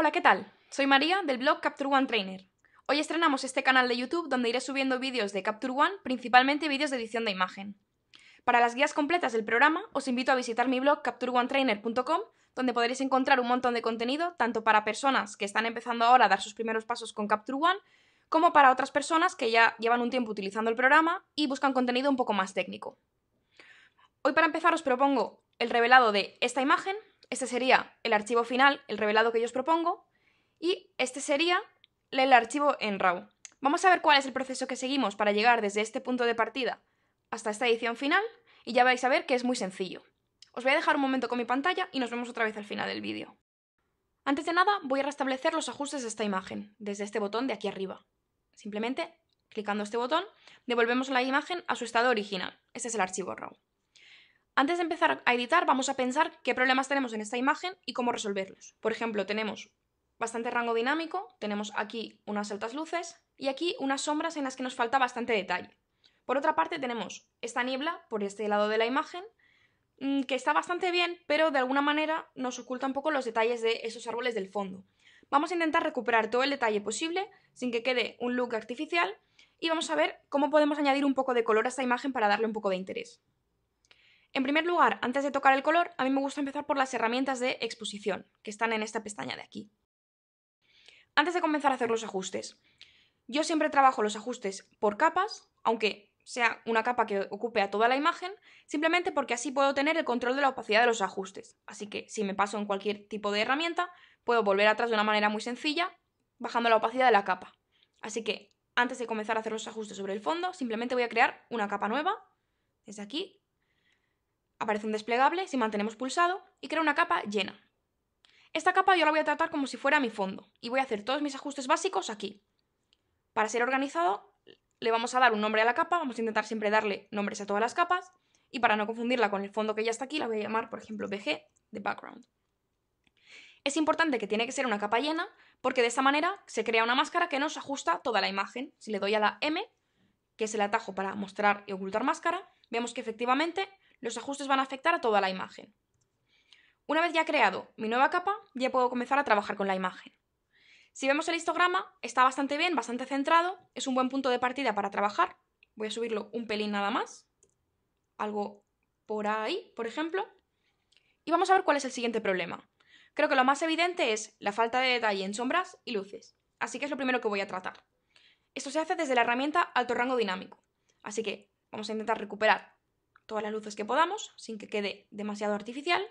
Hola, ¿qué tal? Soy María del blog Capture One Trainer. Hoy estrenamos este canal de YouTube donde iré subiendo vídeos de Capture One, principalmente vídeos de edición de imagen. Para las guías completas del programa, os invito a visitar mi blog captureonetrainer.com, donde podréis encontrar un montón de contenido tanto para personas que están empezando ahora a dar sus primeros pasos con Capture One, como para otras personas que ya llevan un tiempo utilizando el programa y buscan contenido un poco más técnico. Hoy para empezar os propongo el revelado de esta imagen, este sería el archivo final, el revelado que yo os propongo, y este sería el archivo en RAW. Vamos a ver cuál es el proceso que seguimos para llegar desde este punto de partida hasta esta edición final, y ya vais a ver que es muy sencillo. Os voy a dejar un momento con mi pantalla y nos vemos otra vez al final del vídeo. Antes de nada, voy a restablecer los ajustes de esta imagen, desde este botón de aquí arriba. Simplemente, clicando este botón, devolvemos la imagen a su estado original. Este es el archivo RAW. Antes de empezar a editar, vamos a pensar qué problemas tenemos en esta imagen y cómo resolverlos. Por ejemplo, tenemos bastante rango dinámico, tenemos aquí unas altas luces y aquí unas sombras en las que nos falta bastante detalle. Por otra parte, tenemos esta niebla por este lado de la imagen, mm, que está bastante bien, pero de alguna manera nos oculta un poco los detalles de esos árboles del fondo. Vamos a intentar recuperar todo el detalle posible sin que quede un look artificial y vamos a ver cómo podemos añadir un poco de color a esta imagen para darle un poco de interés. En primer lugar, antes de tocar el color, a mí me gusta empezar por las herramientas de exposición, que están en esta pestaña de aquí. Antes de comenzar a hacer los ajustes, yo siempre trabajo los ajustes por capas, aunque sea una capa que ocupe a toda la imagen, simplemente porque así puedo tener el control de la opacidad de los ajustes. Así que si me paso en cualquier tipo de herramienta, puedo volver atrás de una manera muy sencilla, bajando la opacidad de la capa. Así que antes de comenzar a hacer los ajustes sobre el fondo, simplemente voy a crear una capa nueva, desde aquí, Aparece un desplegable si mantenemos pulsado y crea una capa llena. Esta capa yo la voy a tratar como si fuera mi fondo y voy a hacer todos mis ajustes básicos aquí. Para ser organizado le vamos a dar un nombre a la capa, vamos a intentar siempre darle nombres a todas las capas y para no confundirla con el fondo que ya está aquí la voy a llamar, por ejemplo, BG de background. Es importante que tiene que ser una capa llena porque de esta manera se crea una máscara que nos ajusta toda la imagen. Si le doy a la M, que es el atajo para mostrar y ocultar máscara, vemos que efectivamente los ajustes van a afectar a toda la imagen. Una vez ya creado mi nueva capa, ya puedo comenzar a trabajar con la imagen. Si vemos el histograma, está bastante bien, bastante centrado, es un buen punto de partida para trabajar. Voy a subirlo un pelín nada más, algo por ahí, por ejemplo. Y vamos a ver cuál es el siguiente problema. Creo que lo más evidente es la falta de detalle en sombras y luces, así que es lo primero que voy a tratar. Esto se hace desde la herramienta Alto Rango Dinámico, así que vamos a intentar recuperar todas las luces que podamos, sin que quede demasiado artificial,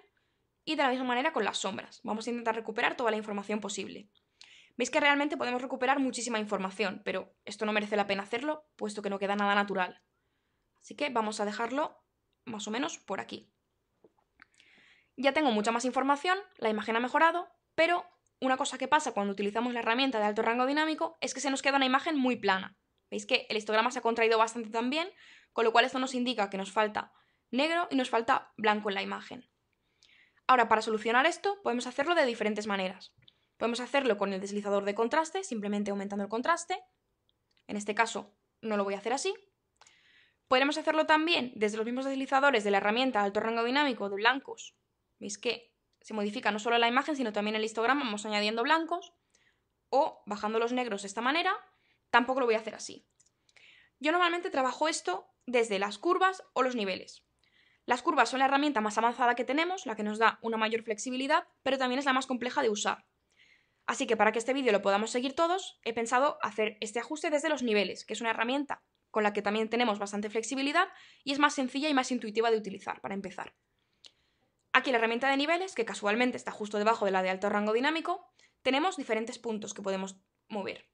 y de la misma manera con las sombras. Vamos a intentar recuperar toda la información posible. Veis que realmente podemos recuperar muchísima información, pero esto no merece la pena hacerlo, puesto que no queda nada natural. Así que vamos a dejarlo más o menos por aquí. Ya tengo mucha más información, la imagen ha mejorado, pero una cosa que pasa cuando utilizamos la herramienta de alto rango dinámico es que se nos queda una imagen muy plana. Veis que el histograma se ha contraído bastante también, con lo cual esto nos indica que nos falta negro y nos falta blanco en la imagen. Ahora, para solucionar esto, podemos hacerlo de diferentes maneras. Podemos hacerlo con el deslizador de contraste, simplemente aumentando el contraste. En este caso, no lo voy a hacer así. Podemos hacerlo también desde los mismos deslizadores de la herramienta alto rango dinámico de blancos. Veis que se modifica no solo la imagen, sino también el histograma, vamos añadiendo blancos o bajando los negros de esta manera. Tampoco lo voy a hacer así. Yo normalmente trabajo esto desde las curvas o los niveles. Las curvas son la herramienta más avanzada que tenemos, la que nos da una mayor flexibilidad, pero también es la más compleja de usar. Así que para que este vídeo lo podamos seguir todos, he pensado hacer este ajuste desde los niveles, que es una herramienta con la que también tenemos bastante flexibilidad y es más sencilla y más intuitiva de utilizar para empezar. Aquí la herramienta de niveles, que casualmente está justo debajo de la de alto rango dinámico, tenemos diferentes puntos que podemos mover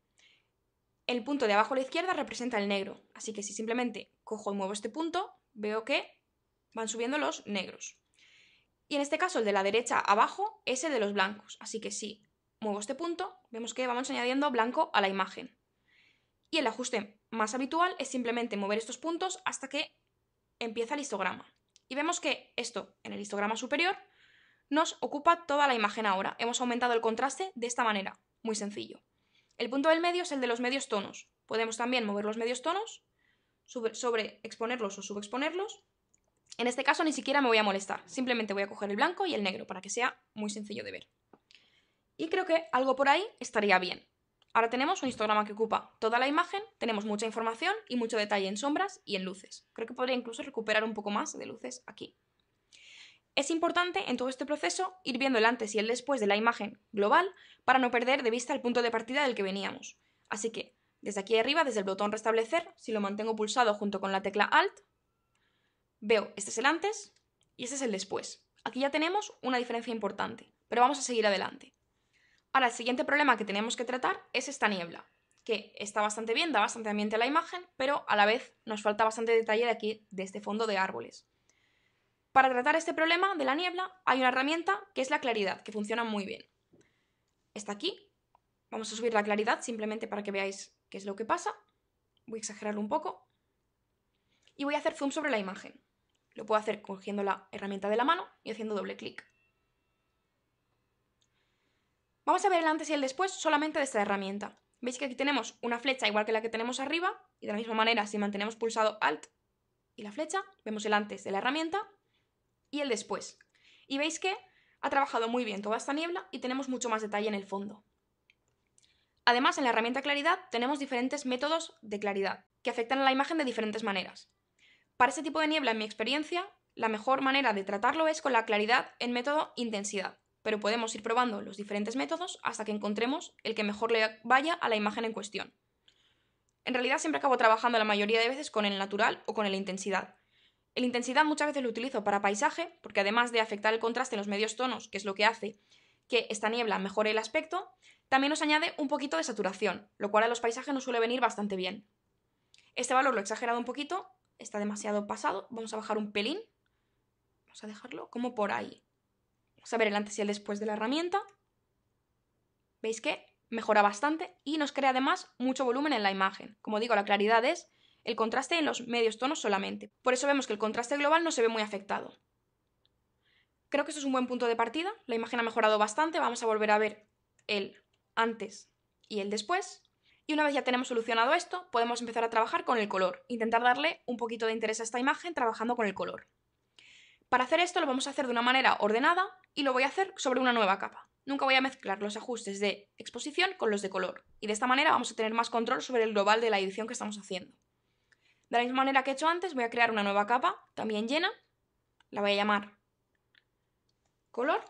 el punto de abajo a la izquierda representa el negro. Así que si simplemente cojo y muevo este punto, veo que van subiendo los negros. Y en este caso el de la derecha abajo es el de los blancos. Así que si muevo este punto, vemos que vamos añadiendo blanco a la imagen. Y el ajuste más habitual es simplemente mover estos puntos hasta que empieza el histograma. Y vemos que esto en el histograma superior nos ocupa toda la imagen ahora. Hemos aumentado el contraste de esta manera. Muy sencillo. El punto del medio es el de los medios tonos. Podemos también mover los medios tonos, sobre exponerlos o subexponerlos. En este caso ni siquiera me voy a molestar, simplemente voy a coger el blanco y el negro para que sea muy sencillo de ver. Y creo que algo por ahí estaría bien. Ahora tenemos un histograma que ocupa toda la imagen, tenemos mucha información y mucho detalle en sombras y en luces. Creo que podría incluso recuperar un poco más de luces aquí. Es importante en todo este proceso ir viendo el antes y el después de la imagen global para no perder de vista el punto de partida del que veníamos. Así que, desde aquí arriba, desde el botón restablecer, si lo mantengo pulsado junto con la tecla Alt, veo este es el antes y este es el después. Aquí ya tenemos una diferencia importante, pero vamos a seguir adelante. Ahora, el siguiente problema que tenemos que tratar es esta niebla, que está bastante bien, da bastante ambiente a la imagen, pero a la vez nos falta bastante detalle de aquí, de este fondo de árboles. Para tratar este problema de la niebla hay una herramienta que es la claridad, que funciona muy bien. Está aquí. Vamos a subir la claridad simplemente para que veáis qué es lo que pasa. Voy a exagerarlo un poco. Y voy a hacer zoom sobre la imagen. Lo puedo hacer cogiendo la herramienta de la mano y haciendo doble clic. Vamos a ver el antes y el después solamente de esta herramienta. Veis que aquí tenemos una flecha igual que la que tenemos arriba y de la misma manera si mantenemos pulsado Alt y la flecha, vemos el antes de la herramienta y el después. Y veis que ha trabajado muy bien toda esta niebla y tenemos mucho más detalle en el fondo. Además, en la herramienta claridad tenemos diferentes métodos de claridad que afectan a la imagen de diferentes maneras. Para este tipo de niebla, en mi experiencia, la mejor manera de tratarlo es con la claridad en método intensidad, pero podemos ir probando los diferentes métodos hasta que encontremos el que mejor le vaya a la imagen en cuestión. En realidad siempre acabo trabajando la mayoría de veces con el natural o con la intensidad, el intensidad muchas veces lo utilizo para paisaje, porque además de afectar el contraste en los medios tonos, que es lo que hace que esta niebla mejore el aspecto, también nos añade un poquito de saturación, lo cual a los paisajes nos suele venir bastante bien. Este valor lo he exagerado un poquito, está demasiado pasado, vamos a bajar un pelín, vamos a dejarlo como por ahí. Vamos a ver el antes y el después de la herramienta. ¿Veis que mejora bastante y nos crea además mucho volumen en la imagen? Como digo, la claridad es el contraste en los medios tonos solamente. Por eso vemos que el contraste global no se ve muy afectado. Creo que esto es un buen punto de partida. La imagen ha mejorado bastante. Vamos a volver a ver el antes y el después. Y una vez ya tenemos solucionado esto, podemos empezar a trabajar con el color, intentar darle un poquito de interés a esta imagen trabajando con el color. Para hacer esto lo vamos a hacer de una manera ordenada y lo voy a hacer sobre una nueva capa. Nunca voy a mezclar los ajustes de exposición con los de color y de esta manera vamos a tener más control sobre el global de la edición que estamos haciendo. De la misma manera que he hecho antes, voy a crear una nueva capa, también llena. La voy a llamar color.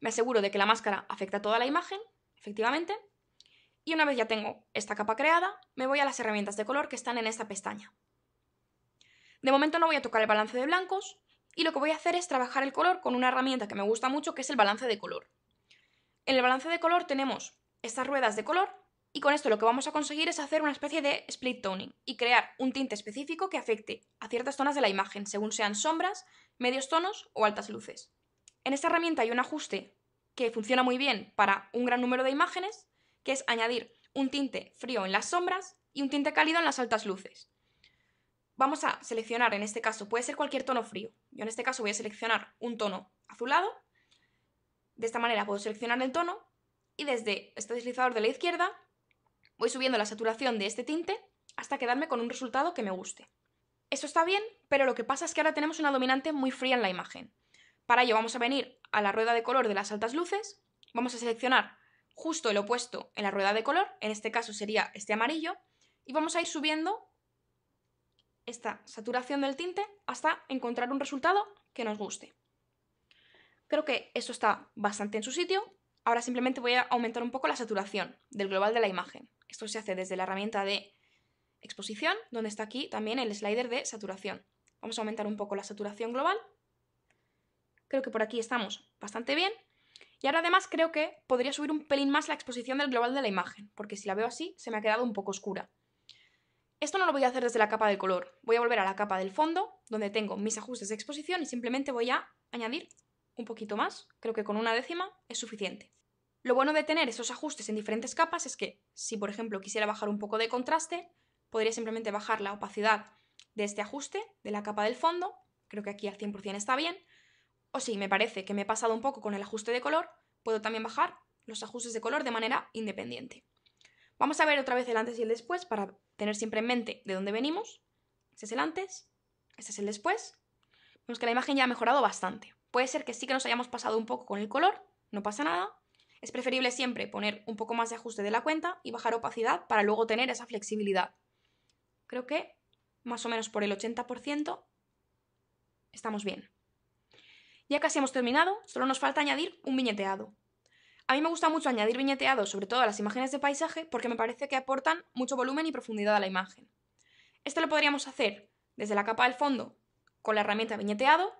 Me aseguro de que la máscara afecta toda la imagen, efectivamente. Y una vez ya tengo esta capa creada, me voy a las herramientas de color que están en esta pestaña. De momento no voy a tocar el balance de blancos y lo que voy a hacer es trabajar el color con una herramienta que me gusta mucho que es el balance de color. En el balance de color tenemos estas ruedas de color y con esto lo que vamos a conseguir es hacer una especie de split toning y crear un tinte específico que afecte a ciertas zonas de la imagen, según sean sombras, medios tonos o altas luces. En esta herramienta hay un ajuste que funciona muy bien para un gran número de imágenes, que es añadir un tinte frío en las sombras y un tinte cálido en las altas luces. Vamos a seleccionar, en este caso, puede ser cualquier tono frío. Yo en este caso voy a seleccionar un tono azulado. De esta manera puedo seleccionar el tono y desde este deslizador de la izquierda Voy subiendo la saturación de este tinte hasta quedarme con un resultado que me guste. Eso está bien, pero lo que pasa es que ahora tenemos una dominante muy fría en la imagen. Para ello vamos a venir a la rueda de color de las altas luces, vamos a seleccionar justo el opuesto en la rueda de color, en este caso sería este amarillo, y vamos a ir subiendo esta saturación del tinte hasta encontrar un resultado que nos guste. Creo que esto está bastante en su sitio. Ahora simplemente voy a aumentar un poco la saturación del global de la imagen. Esto se hace desde la herramienta de exposición, donde está aquí también el slider de saturación. Vamos a aumentar un poco la saturación global. Creo que por aquí estamos bastante bien. Y ahora además creo que podría subir un pelín más la exposición del global de la imagen, porque si la veo así se me ha quedado un poco oscura. Esto no lo voy a hacer desde la capa del color. Voy a volver a la capa del fondo, donde tengo mis ajustes de exposición y simplemente voy a añadir un poquito más. Creo que con una décima es suficiente. Lo bueno de tener esos ajustes en diferentes capas es que si, por ejemplo, quisiera bajar un poco de contraste, podría simplemente bajar la opacidad de este ajuste, de la capa del fondo, creo que aquí al 100% está bien, o si me parece que me he pasado un poco con el ajuste de color, puedo también bajar los ajustes de color de manera independiente. Vamos a ver otra vez el antes y el después para tener siempre en mente de dónde venimos. Este es el antes, este es el después. Vemos que la imagen ya ha mejorado bastante. Puede ser que sí que nos hayamos pasado un poco con el color, no pasa nada, es preferible siempre poner un poco más de ajuste de la cuenta y bajar opacidad para luego tener esa flexibilidad. Creo que más o menos por el 80% estamos bien. Ya casi hemos terminado, solo nos falta añadir un viñeteado. A mí me gusta mucho añadir viñeteado, sobre todo a las imágenes de paisaje, porque me parece que aportan mucho volumen y profundidad a la imagen. Esto lo podríamos hacer desde la capa del fondo con la herramienta viñeteado.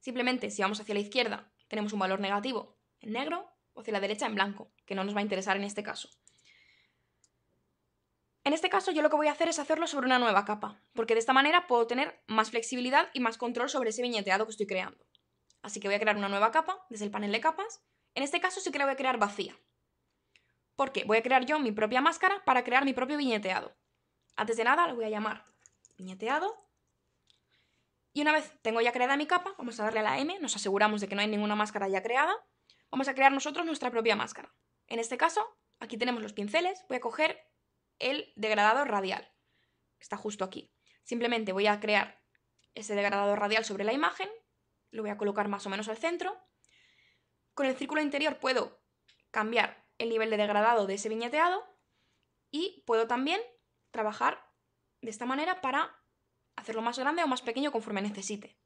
Simplemente si vamos hacia la izquierda tenemos un valor negativo en negro o hacia la derecha en blanco, que no nos va a interesar en este caso. En este caso yo lo que voy a hacer es hacerlo sobre una nueva capa, porque de esta manera puedo tener más flexibilidad y más control sobre ese viñeteado que estoy creando. Así que voy a crear una nueva capa desde el panel de capas. En este caso sí que la voy a crear vacía, porque voy a crear yo mi propia máscara para crear mi propio viñeteado. Antes de nada le voy a llamar viñeteado. Y una vez tengo ya creada mi capa, vamos a darle a la M, nos aseguramos de que no hay ninguna máscara ya creada vamos a crear nosotros nuestra propia máscara. En este caso, aquí tenemos los pinceles, voy a coger el degradado radial, está justo aquí. Simplemente voy a crear ese degradado radial sobre la imagen, lo voy a colocar más o menos al centro. Con el círculo interior puedo cambiar el nivel de degradado de ese viñeteado y puedo también trabajar de esta manera para hacerlo más grande o más pequeño conforme necesite.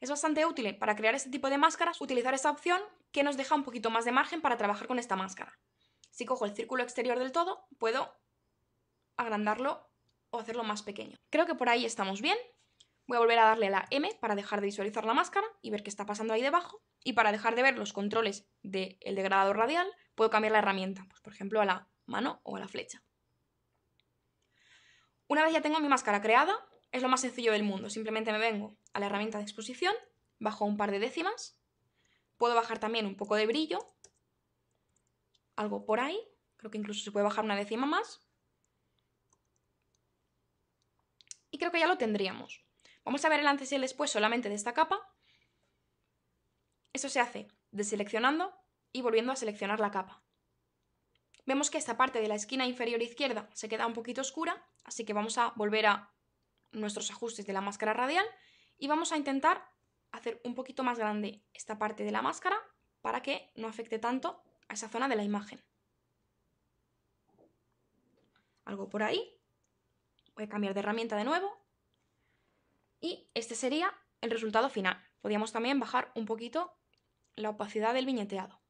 Es bastante útil para crear este tipo de máscaras utilizar esta opción que nos deja un poquito más de margen para trabajar con esta máscara. Si cojo el círculo exterior del todo, puedo agrandarlo o hacerlo más pequeño. Creo que por ahí estamos bien. Voy a volver a darle la M para dejar de visualizar la máscara y ver qué está pasando ahí debajo. Y para dejar de ver los controles del degradador radial, puedo cambiar la herramienta, pues por ejemplo a la mano o a la flecha. Una vez ya tengo mi máscara creada, es lo más sencillo del mundo. Simplemente me vengo a la herramienta de exposición, bajo un par de décimas, puedo bajar también un poco de brillo, algo por ahí, creo que incluso se puede bajar una décima más. Y creo que ya lo tendríamos. Vamos a ver el antes y el después solamente de esta capa. eso se hace deseleccionando y volviendo a seleccionar la capa. Vemos que esta parte de la esquina inferior izquierda se queda un poquito oscura, así que vamos a volver a nuestros ajustes de la máscara radial y vamos a intentar hacer un poquito más grande esta parte de la máscara para que no afecte tanto a esa zona de la imagen. Algo por ahí. Voy a cambiar de herramienta de nuevo. Y este sería el resultado final. Podríamos también bajar un poquito la opacidad del viñeteado.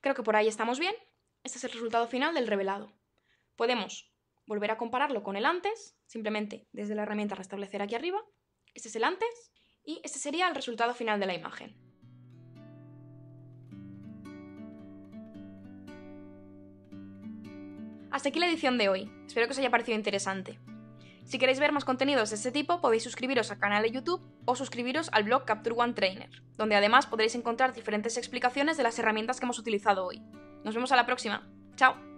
Creo que por ahí estamos bien. Este es el resultado final del revelado. Podemos volver a compararlo con el antes, simplemente desde la herramienta restablecer aquí arriba. Este es el antes y este sería el resultado final de la imagen. Hasta aquí la edición de hoy, espero que os haya parecido interesante. Si queréis ver más contenidos de este tipo, podéis suscribiros al canal de YouTube o suscribiros al blog Capture One Trainer, donde además podréis encontrar diferentes explicaciones de las herramientas que hemos utilizado hoy. Nos vemos a la próxima. ¡Chao!